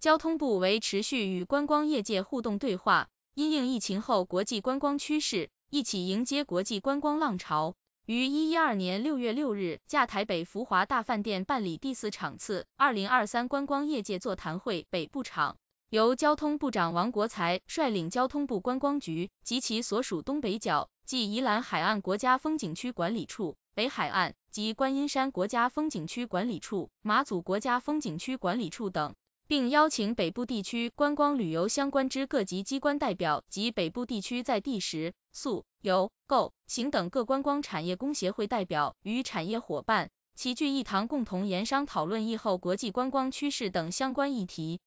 交通部为持续与观光业界互动对话，因应疫情后国际观光趋势，一起迎接国际观光浪潮，于一一二年六月六日，驾台北福华大饭店办理第四场次二零二三观光业界座谈会北部场，由交通部长王国才率领交通部观光局及其所属东北角即宜兰海岸国家风景区管理处、北海岸及观音山国家风景区管理处、马祖国家风景区管理处等。并邀请北部地区观光旅游相关之各级机关代表及北部地区在地食、宿、游、购、行等各观光产业工协会代表与产业伙伴齐聚一堂，共同研商讨论疫后国际观光趋势等相关议题。